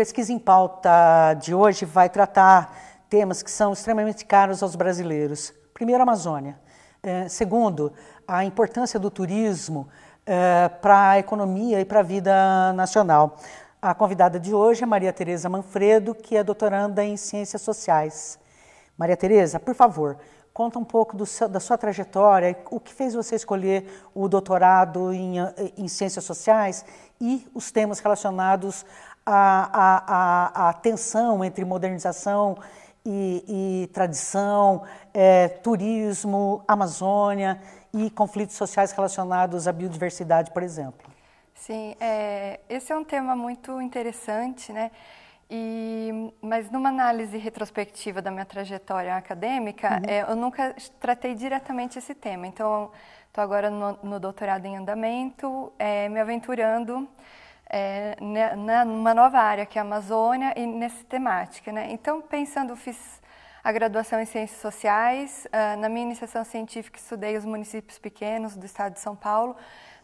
Pesquisa em Pauta de hoje vai tratar temas que são extremamente caros aos brasileiros. Primeiro, a Amazônia. É, segundo, a importância do turismo é, para a economia e para a vida nacional. A convidada de hoje é Maria Tereza Manfredo, que é doutoranda em Ciências Sociais. Maria Tereza, por favor, Conta um pouco seu, da sua trajetória, o que fez você escolher o doutorado em, em Ciências Sociais e os temas relacionados à, à, à tensão entre modernização e, e tradição, é, turismo, Amazônia e conflitos sociais relacionados à biodiversidade, por exemplo. Sim, é, esse é um tema muito interessante, né? E, mas numa análise retrospectiva da minha trajetória acadêmica, uhum. é, eu nunca tratei diretamente esse tema. Então, estou agora no, no, doutorado em andamento, é, me aventurando é, né, numa nova área, que é a Amazônia, e nessa temática. Né? Então, pensando, fiz a graduação em Ciências Sociais, uh, na minha iniciação científica estudei os municípios pequenos do estado de São Paulo,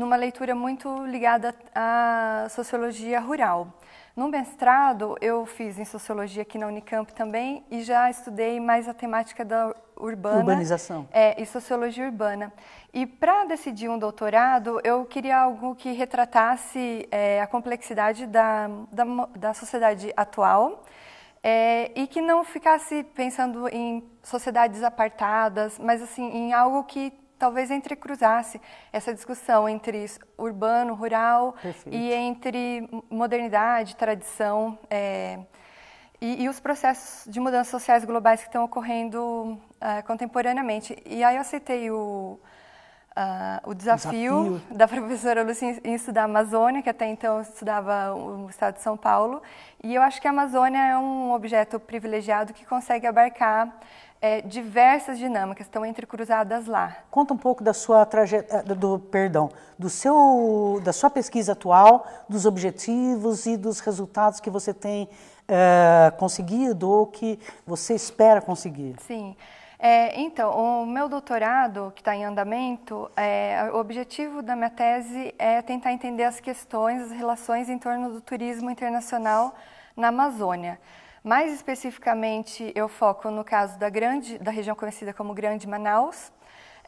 numa leitura muito ligada à sociologia rural. No mestrado, eu fiz em sociologia aqui na Unicamp também e já estudei mais a temática da urbana. Urbanização. É, e sociologia urbana. E para decidir um doutorado, eu queria algo que retratasse é, a complexidade da, da, da sociedade atual é, e que não ficasse pensando em sociedades apartadas, mas assim, em algo que talvez entrecruzasse essa discussão entre urbano, rural Perfeito. e entre modernidade, tradição é, e, e, os processos de mudanças sociais globais que estão ocorrendo é, contemporaneamente. E aí eu aceitei o, uh, o desafio, desafio, da professora Lucinha em, em estudar a Amazônia, que até então estudava o estado de São Paulo, e eu acho que a Amazônia é um objeto privilegiado que consegue abarcar é, diversas dinâmicas estão entrecruzadas lá. Conta um pouco da sua trajetória, eh, do perdão, do seu, da sua pesquisa atual, dos objetivos e dos resultados que você tem é, conseguido ou que você espera conseguir. Sim. É, então, o meu doutorado, que está em andamento, é, o objetivo da minha tese é tentar entender as questões, as relações em torno do turismo internacional na Amazônia. Mais especificamente, eu foco no caso da, grande, da região conhecida como Grande Manaus,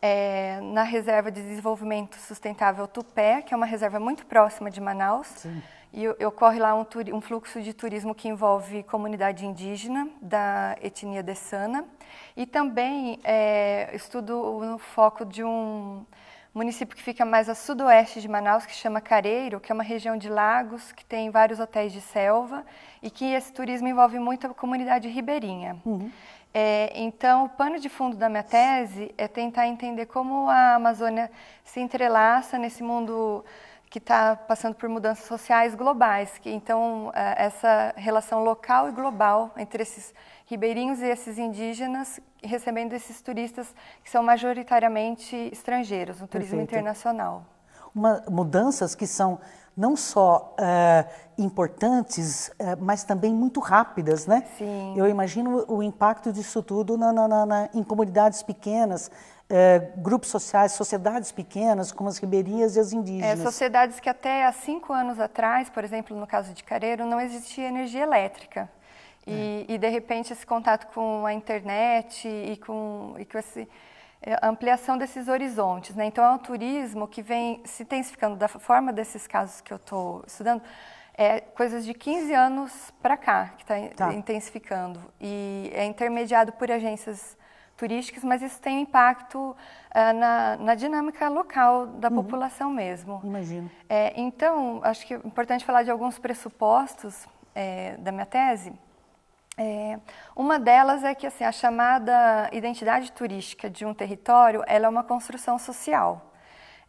é, na Reserva de Desenvolvimento Sustentável Tupé, que é uma reserva muito próxima de Manaus. Sim. E ocorre lá um, um, fluxo de turismo que envolve comunidade indígena da etnia Dessana. E também é, estudo no foco de um município que fica mais a sudoeste de Manaus, que chama Careiro, que é uma região de lagos, que tem vários hotéis de selva e que esse turismo envolve muito a comunidade ribeirinha. Uhum. É, então, o pano de fundo da minha tese é tentar entender como a Amazônia se entrelaça nesse mundo que está passando por mudanças sociais globais. Que, então, é, essa relação local e global entre esses ribeirinhos e esses indígenas recebendo esses turistas que são majoritariamente estrangeiros, um turismo Perfeito. internacional. Uma, mudanças que são não só eh, importantes, eh, mas também muito rápidas, né? Sim. Eu imagino o impacto disso tudo na, na, na em comunidades pequenas, eh, grupos sociais, sociedades pequenas, como as ribeirinhas e as é, indígenas. É, sociedades que até há cinco anos atrás, por exemplo, no caso de Careiro, não existia energia elétrica. É. E, é. e, de repente esse contato com a internet e com, e com esse, é, a ampliação desses horizontes. Né? Então é um turismo que vem se intensificando da forma desses casos que eu estou estudando, é coisas de 15 anos para cá que está tá. intensificando. E é intermediado por agências turísticas, mas isso tem um impacto uh, na, na, dinâmica local da uhum. população mesmo. Imagino. É, então, acho que é importante falar de alguns pressupostos é, da minha tese. É, uma delas é que assim, a chamada identidade turística de um território ela é uma construção social,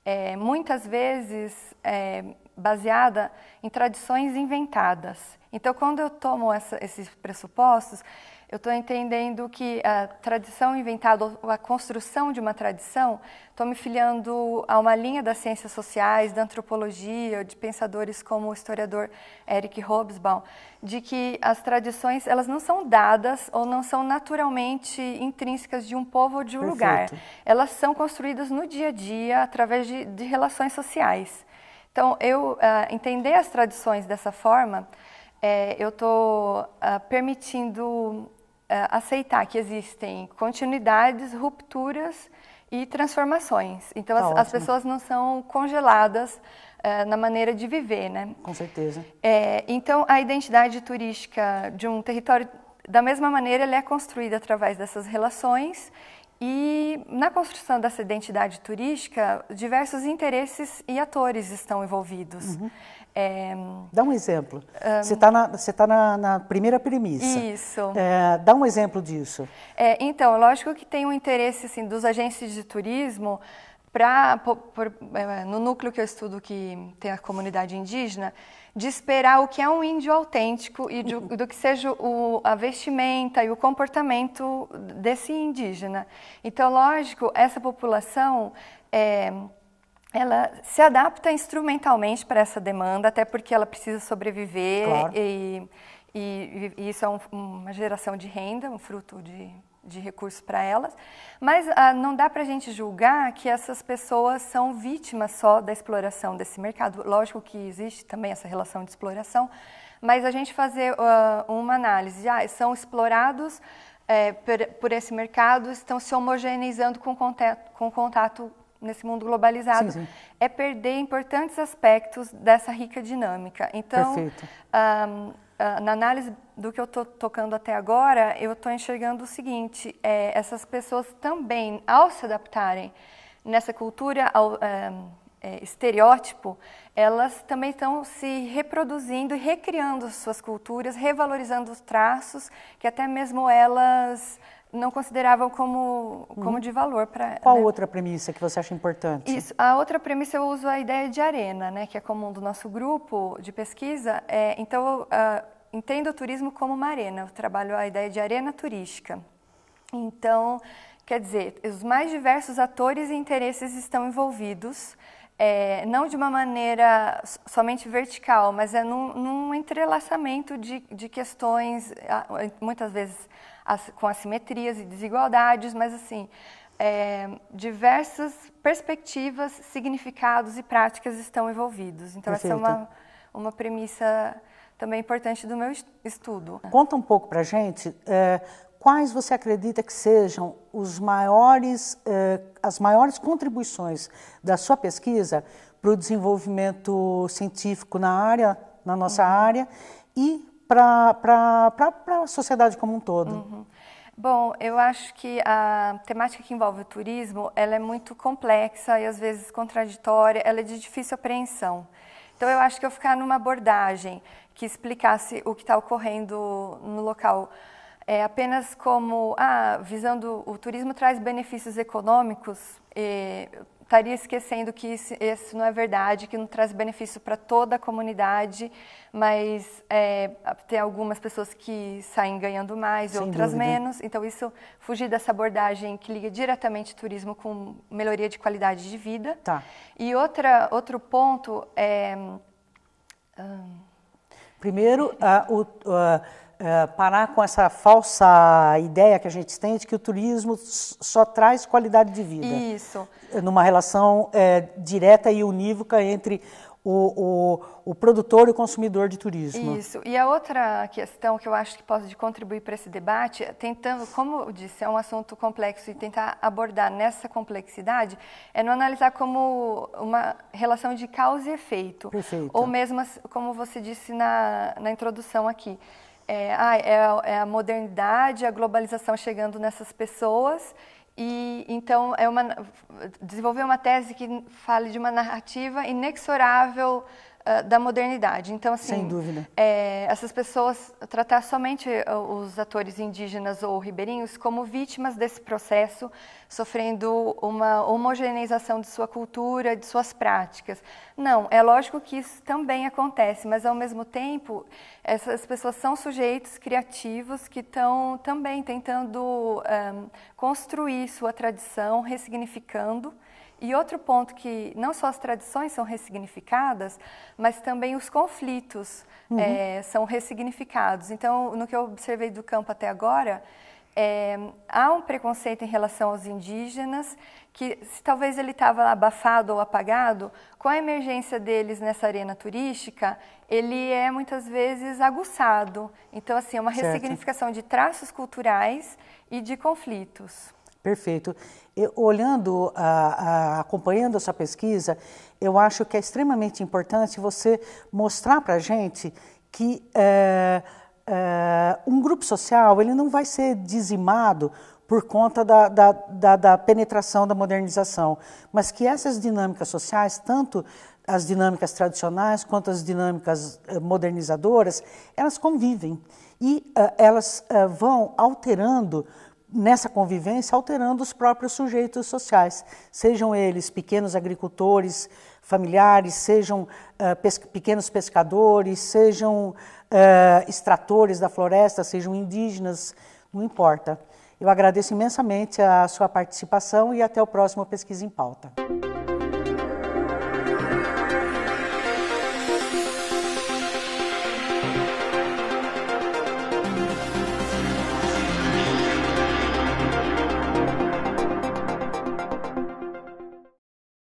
é, muitas vezes é, baseada em tradições inventadas. Então, quando eu tomo essa, esses pressupostos, eu estou entendendo que a tradição inventada, ou a construção de uma tradição, estou me filiando a uma linha das ciências sociais, da antropologia, de pensadores como o historiador Eric Hobsbawm, de que as tradições elas não são dadas ou não são naturalmente intrínsecas de um povo ou de um Perfeito. lugar. Elas são construídas no dia a dia através de, de relações sociais. Então, eu uh, entender as tradições dessa forma, é, eu estou uh, ah, permitindo é, aceitar que existem continuidades, rupturas e transformações. Então, tá as, as, pessoas não são congeladas uh, na maneira de viver, né? Com certeza. É, então, a identidade turística de um território, da mesma maneira, ela é construída através dessas relações e na construção dessa identidade turística, diversos interesses e atores estão envolvidos. Uhum. É... Dá um exemplo. Um... Você está na, tá na, na, primeira premissa. Isso. É, dá um exemplo disso. É, então, lógico que tem um interesse assim, dos agentes de turismo pra, por, é, no núcleo que eu estudo, que tem a comunidade indígena, de esperar o que é um índio autêntico e uhum. do que seja o, a vestimenta e o comportamento desse indígena. Então, lógico, essa população. É, ela se adapta instrumentalmente para essa demanda, até porque ela precisa sobreviver claro. e, e, e, isso é um, uma geração de renda, um fruto de de recursos para elas, mas ah, não dá para a gente julgar que essas pessoas são vítimas só da exploração desse mercado. Lógico que existe também essa relação de exploração, mas a gente fazer uh, uma análise, ah, são explorados é, por, por, esse mercado, estão se homogeneizando com contato, com contato nesse mundo globalizado, sim, sim. é perder importantes aspectos dessa rica dinâmica. Então, um, ah, ah, na análise do que eu estou tocando até agora, eu estou enxergando o seguinte: é, essas pessoas também, ao se adaptarem nessa cultura ao, é, é, estereótipo, elas também estão se reproduzindo e recriando suas culturas, revalorizando os traços que até mesmo elas não consideravam como, como hum. de valor para. Né? Qual né? outra premissa que você acha importante? Isso, a outra premissa eu uso a ideia de arena, né, que é comum do nosso grupo de pesquisa. É, então, uh, entendo o turismo como uma arena, eu trabalho a ideia de arena turística. Então, quer dizer, os mais diversos atores e interesses estão envolvidos, é, não de uma maneira somente vertical, mas é num, num entrelaçamento de, de questões, muitas vezes as, com assimetrias e desigualdades, mas assim, é, diversas perspectivas, significados e práticas estão envolvidos. Então, Perfeito. essa é uma, uma premissa também importante do meu estudo. Conta um pouco para gente é, quais você acredita que sejam os maiores, é, as maiores contribuições da sua pesquisa para o desenvolvimento científico na área, na nossa uhum. área e para a sociedade como um todo. Uhum. Bom, eu acho que a temática que envolve o turismo, ela é muito complexa e às vezes contraditória, ela é de difícil apreensão. Então, eu acho que eu ficar numa abordagem que explicasse o que está ocorrendo no local é, apenas como, ah, visando o turismo traz benefícios econômicos, e, estaria esquecendo que isso, isso não é verdade, que não traz benefício para toda a comunidade, mas é, tem algumas pessoas que saem ganhando mais, e outras dúvida. menos. Então, isso, fugir dessa abordagem que liga diretamente turismo com melhoria de qualidade de vida. Tá. E outra, outro ponto é. Hum, Primeiro, uh, o. Uh, eh, parar com essa falsa ideia que a gente tem de que o turismo só traz qualidade de vida. Isso. Numa relação é, direta e unívoca entre o, o, o, produtor e o consumidor de turismo. Isso. E a outra questão que eu acho que posso contribuir para esse debate, tentando, como eu disse, é um assunto complexo e tentar abordar nessa complexidade, é não analisar como uma relação de causa e efeito. Perfeito. Ou mesmo, como você disse na, na introdução aqui, é, ah, é, é a modernidade, a globalização chegando nessas pessoas e então é uma desenvolver uma tese que fale de uma narrativa inexorável ah, da modernidade. Então, assim, Sem dúvida. É, essas pessoas tratar somente ah, os atores indígenas ou ribeirinhos como vítimas desse processo, sofrendo uma homogeneização de sua cultura, de suas práticas. Não, é lógico que isso também acontece, mas ao mesmo tempo, essas pessoas são sujeitos criativos que estão também tentando um, ah, construir sua tradição, ressignificando e outro ponto que não só as tradições são ressignificadas, mas também os conflitos uhum. é, são ressignificados. Então, no que eu observei do campo até agora, é, há um preconceito em relação aos indígenas que se talvez ele estava abafado ou apagado, com a emergência deles nessa arena turística, ele é muitas vezes aguçado. Então, assim, é uma ressignificação certo. de traços culturais e de conflitos. Perfeito. Eu, olhando, a, a, acompanhando essa pesquisa, eu acho que é extremamente importante você mostrar para a gente que é, é, um grupo social ele não vai ser dizimado por conta da, da, da, da, penetração da modernização, mas que essas dinâmicas sociais, tanto as dinâmicas tradicionais quanto as dinâmicas eh, modernizadoras, elas convivem e uh, elas uh, vão alterando nessa convivência alterando os próprios sujeitos sociais, sejam eles pequenos agricultores, familiares, sejam uh, pequenos pescadores, sejam uh, extratores da floresta, sejam indígenas, não importa. Eu agradeço imensamente a sua participação e até o próximo Pesquisa em Pauta.